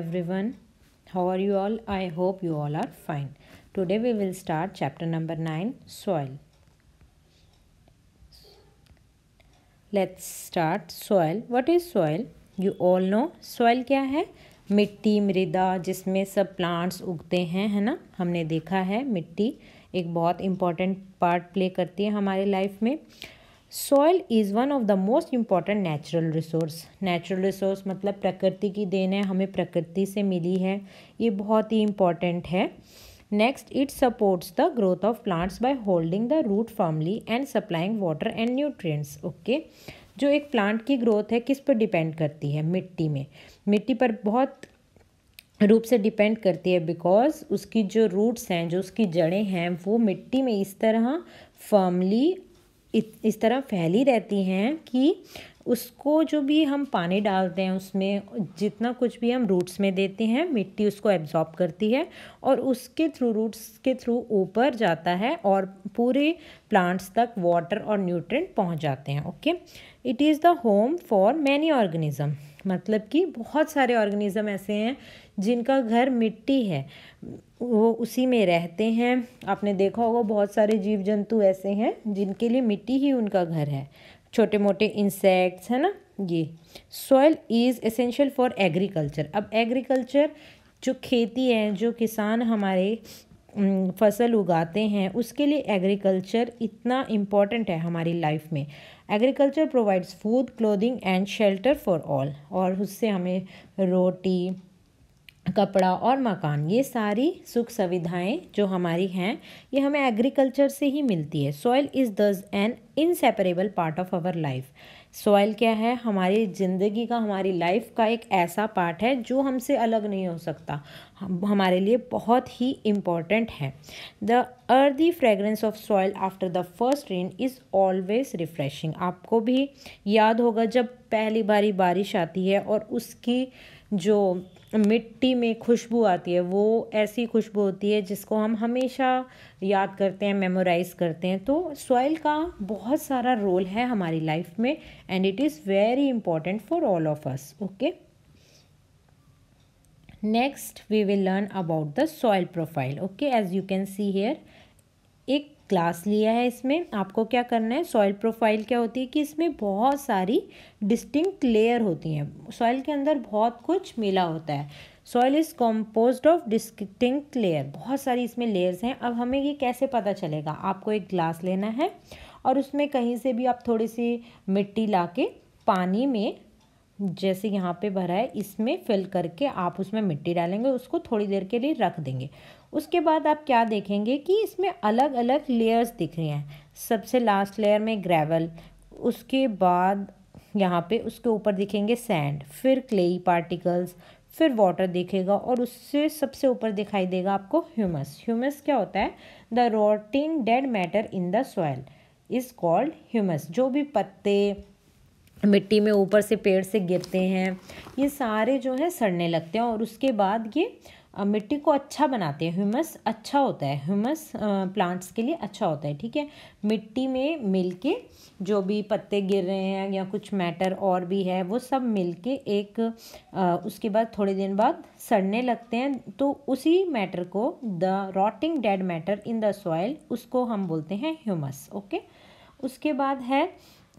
everyone how are you all i hope you all are fine today we will start chapter number 9 soil let's start soil what is soil you all know soil क्या है मिट्टी मृदा जिसमें सब plants उगते हैं है ना हमने देखा है मिट्टी एक बहुत इम्पॉर्टेंट पार्ट प्ले करती है हमारे लाइफ में soil is one of the most important natural resource natural resource मतलब प्रकृति की देन है हमें प्रकृति से मिली है ये बहुत ही इम्पॉर्टेंट है next it supports the growth of plants by holding the root formally and supplying water and nutrients okay जो एक प्लांट की ग्रोथ है किस पर डिपेंड करती है मिट्टी में मिट्टी पर बहुत रूप से डिपेंड करती है बिकॉज उसकी जो रूट्स हैं जो उसकी जड़ें हैं वो मिट्टी में इस तरह फर्मली इस तरह फैली रहती हैं कि उसको जो भी हम पानी डालते हैं उसमें जितना कुछ भी हम रूट्स में देते हैं मिट्टी उसको एब्जॉर्ब करती है और उसके थ्रू रूट्स के थ्रू ऊपर जाता है और पूरे प्लांट्स तक वाटर और न्यूट्रेंट पहुंच जाते हैं okay it is the home for many organism मतलब कि बहुत सारे ऑर्गेनिज्म ऐसे हैं जिनका घर मिट्टी है वो उसी में रहते हैं आपने देखा होगा बहुत सारे जीव जंतु ऐसे हैं जिनके लिए मिट्टी ही उनका घर है छोटे मोटे इंसेक्ट्स है ना ये soil is essential for agriculture अब एग्रीकल्चर जो खेती है जो किसान हमारे फसल उगाते हैं उसके लिए एग्रीकल्चर इतना इम्पॉर्टेंट है हमारी लाइफ में agriculture provides food clothing and shelter for all और उससे हमें रोटी कपड़ा और मकान ये सारी सुख सुविधाएं जो हमारी हैं ये हमें एग्रीकल्चर से ही मिलती है soil is thus an inseparable part of our life soil क्या है हमारी ज़िंदगी का हमारी लाइफ का एक ऐसा पार्ट है जो हमसे अलग नहीं हो सकता हम हमारे लिए बहुत ही इम्पॉर्टेंट है the earthy fragrance of soil after the first rain is always refreshing आपको भी याद होगा जब पहली बारी बारिश आती है और उसकी जो मिट्टी में खुशबू आती है वो ऐसी खुशबू होती है जिसको हम हमेशा याद करते हैं मेमोराइज़ करते हैं तो सॉइल का बहुत सारा रोल है हमारी लाइफ में and it is very important for all of us okay next we will learn about the soil profile okay as you can see here एक क्लास लिया है इसमें आपको क्या करना है सॉइल प्रोफाइल क्या होती है कि इसमें बहुत सारी डिस्टिंक्ट लेयर होती हैं सॉइल के अंदर बहुत कुछ मिला होता है soil is compose of distinct layer बहुत सारी इसमें लेयर्स हैं अब हमें ये कैसे पता चलेगा आपको एक ग्लास लेना है और उसमें कहीं से भी आप थोड़ी सी मिट्टी ला के पानी में जैसे यहाँ पे भरा है इसमें फिल करके आप उसमें मिट्टी डालेंगे उसको थोड़ी देर के लिए रख देंगे उसके बाद आप क्या देखेंगे कि इसमें अलग अलग लेयर्स दिख रहे हैं सबसे लास्ट लेयर में ग्रेवल उसके बाद यहाँ पे उसके ऊपर दिखेंगे सैंड फिर क्लेई पार्टिकल्स फिर वाटर दिखेगा और उससे सबसे ऊपर दिखाई देगा आपको ह्यूमस ह्यूमस क्या होता है the rotting dead matter in the soil is called humus जो भी पत्ते मिट्टी में ऊपर से पेड़ से गिरते हैं ये सारे जो है सड़ने लगते हैं और उसके बाद ये मिट्टी को अच्छा बनाते हैं ह्यूमस अच्छा होता है ह्यूमस प्लांट्स के लिए अच्छा होता है ठीक है मिट्टी में मिल के जो भी पत्ते गिर रहे हैं या कुछ मैटर और भी है वो सब मिल के एक आ, उसके बाद थोड़े दिन बाद सड़ने लगते हैं तो उसी मैटर को the rotting dead matter in the soil उसको हम बोलते हैं ह्यूमस ओके उसके बाद है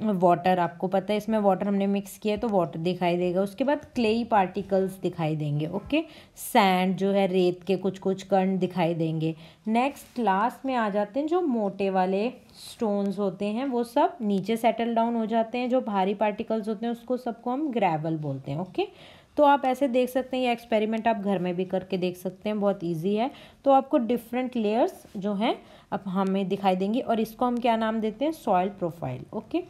वाटर आपको पता है इसमें वाटर हमने मिक्स किया तो वाटर दिखाई देगा उसके बाद क्लेई पार्टिकल्स दिखाई देंगे ओके सैंड जो है रेत के कुछ कुछ कण दिखाई देंगे नेक्स्ट लास्ट में आ जाते हैं जो मोटे वाले स्टोन्स होते हैं वो सब नीचे सेटल डाउन हो जाते हैं जो भारी पार्टिकल्स होते हैं उसको सबको हम ग्रेवल बोलते हैं ओके तो आप ऐसे देख सकते हैं ये एक्सपेरिमेंट आप घर में भी करके देख सकते हैं बहुत इजी है तो आपको डिफरेंट लेयर्स जो हैं अब हमें दिखाई देंगी और इसको हम क्या नाम देते हैं सॉयल प्रोफाइल ओके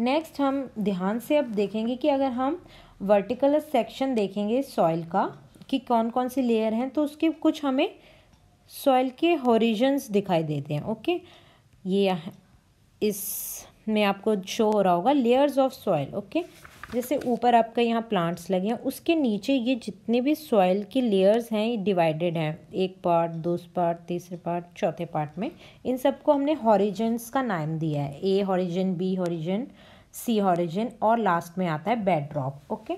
नेक्स्ट हम ध्यान से अब देखेंगे कि अगर हम वर्टिकल सेक्शन देखेंगे सॉइल का कि कौन कौन सी लेयर हैं तो उसके कुछ हमें सॉइल के हॉरिजन्स दिखाई देते हैं ओके ये इस में आपको शो हो रहा होगा लेयर्स ऑफ सॉइल ओके जैसे ऊपर आपका यहाँ प्लांट्स लगे हैं उसके नीचे ये जितने भी सॉइल की लेयर्स हैं ये डिवाइडेड हैं एक पार्ट दो पार्ट तीसरे पार्ट चौथे पार्ट में इन सबको हमने हॉरिजन्स का नाम दिया है A horizon B horizon C horizon और लास्ट में आता है bedrock okay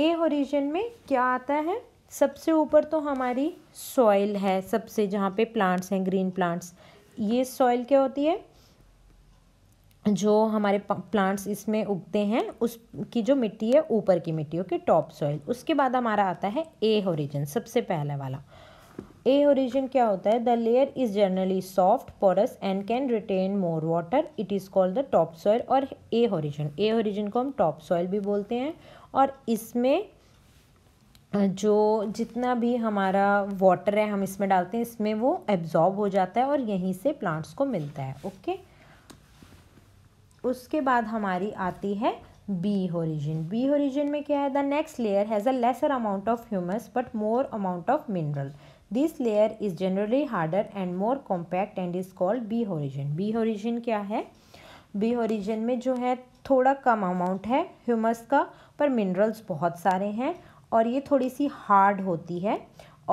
A horizon में क्या आता है सबसे ऊपर तो हमारी सॉइल है सबसे जहाँ पे प्लांट्स हैं ग्रीन प्लांट्स ये सॉइल क्या होती है जो हमारे प्लांट्स इसमें उगते हैं उसकी जो मिट्टी है ऊपर की मिट्टी ओके टॉप सॉइल उसके बाद हमारा आता है ए ओरिजिन सबसे पहले वाला ए ओरिजिन क्या होता है the layer is generally soft porous and can retain more water it is called the top soil और ए ओरिजिन ए ओरिजिन को हम टॉप सॉयल भी बोलते हैं और इसमें जो जितना भी हमारा वाटर है हम इसमें डालते हैं इसमें वो एब्जॉर्ब हो जाता है और यहीं से प्लांट्स को मिलता है ओके उसके बाद हमारी आती है बी ओरिजिन बी ओरिजिन में क्या है the next layer has a lesser amount of humus but more amount of mineral this layer is generally harder and more compact and is called B horizon B horizon क्या है B origin में जो है थोड़ा कम amount है humus का पर minerals बहुत सारे हैं और ये थोड़ी सी हार्ड होती है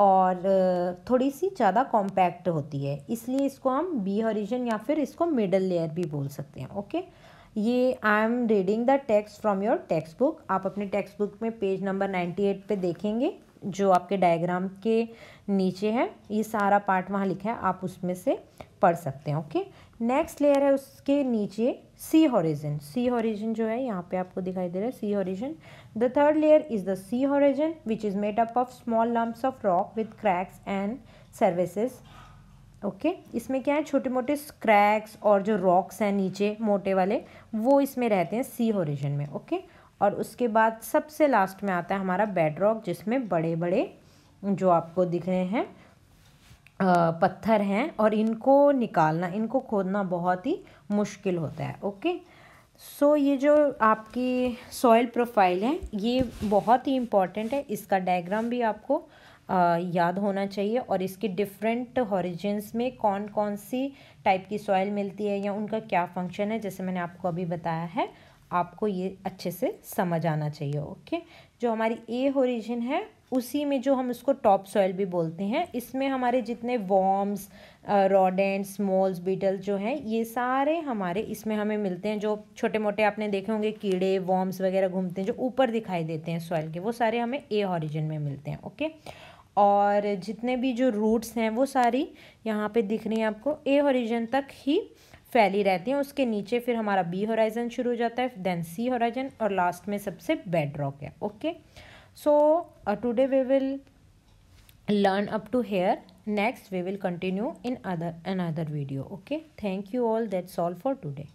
और थोड़ी सी ज़्यादा कॉम्पैक्ट होती है इसलिए इसको हम बी ओरिजिन या फिर इसको मिडल लेयर भी बोल सकते हैं ओके ये I am reading the text from your textbook आप अपने टेक्स्ट बुक में पेज नंबर नाइन्टी एट पर देखेंगे जो आपके डायग्राम के नीचे है ये सारा पार्ट वहाँ लिखा है आप उसमें से पढ़ सकते हैं ओके नेक्स्ट लेयर है उसके नीचे सी हॉरिजन सी हॉरिजन जो है यहाँ पे आपको दिखाई दे रहा है C horizon the third layer is the C horizon which is made up of small lumps of rock with cracks and crevices okay इसमें क्या है छोटे मोटे क्रैक्स और जो रॉक्स हैं नीचे मोटे वाले वो इसमें रहते हैं सी हॉरिजन में ओके okay? और उसके बाद सबसे लास्ट में आता है हमारा बेड रॉक जिसमें बड़े बड़े जो आपको दिख रहे हैं पत्थर हैं और इनको निकालना इनको खोदना बहुत ही मुश्किल होता है ओके सो so, ये जो आपकी सॉइल प्रोफाइल है ये बहुत ही इम्पॉर्टेंट है इसका डायग्राम भी आपको आ, याद होना चाहिए और इसके डिफरेंट हॉरिजन्स में कौन कौन सी टाइप की सॉइल मिलती है या उनका क्या फंक्शन है जैसे मैंने आपको अभी बताया है आपको ये अच्छे से समझ आना चाहिए ओके जो हमारी ए ओरिजिन है उसी में जो हम उसको टॉप सॉयल भी बोलते हैं इसमें हमारे जितने वॉम्स रॉडेंट्स मोल्स बीटल जो हैं ये सारे हमारे इसमें हमें मिलते हैं जो छोटे मोटे आपने देखे होंगे कीड़े वॉम्स वगैरह घूमते हैं जो ऊपर दिखाई देते हैं सॉइल के वो सारे हमें ए ऑरिजिन में मिलते हैं ओके और जितने भी जो रूट्स हैं वो सारी यहाँ पर दिख रही हैं आपको ए ऑरिजिन तक ही फैली रहती हैं उसके नीचे फिर हमारा बी होराइजन शुरू हो जाता है देन सी होराइजन और लास्ट में सबसे बेड रॉक है okay so today we will learn up to here next we will continue in other another video okay thank you all that's all for today